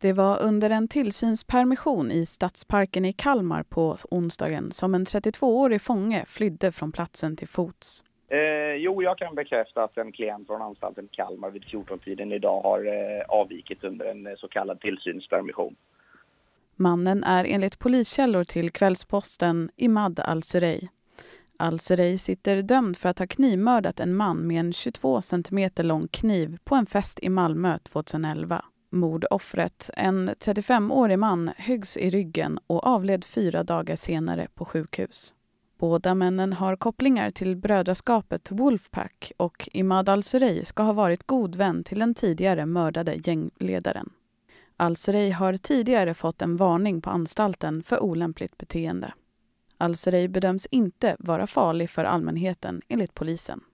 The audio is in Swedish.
Det var under en tillsynspermission i Stadsparken i Kalmar på onsdagen som en 32-årig fånge flydde från platsen till fots. Eh, jo, jag kan bekräfta att en klient från anstalten Kalmar vid 14-tiden idag har eh, avvikit under en eh, så kallad tillsynspermission. Mannen är enligt poliskällor till Kvällsposten Imad Al-Surey. Al-Surey sitter dömd för att ha knivmördat en man med en 22 cm lång kniv på en fest i Malmö 2011 mordoffret, en 35-årig man, höggs i ryggen och avled fyra dagar senare på sjukhus. Båda männen har kopplingar till brödraskapet Wolfpack och Imad al-Surey ska ha varit god vän till den tidigare mördade gängledaren. Al-Surey har tidigare fått en varning på anstalten för olämpligt beteende. Al-Surey bedöms inte vara farlig för allmänheten enligt polisen.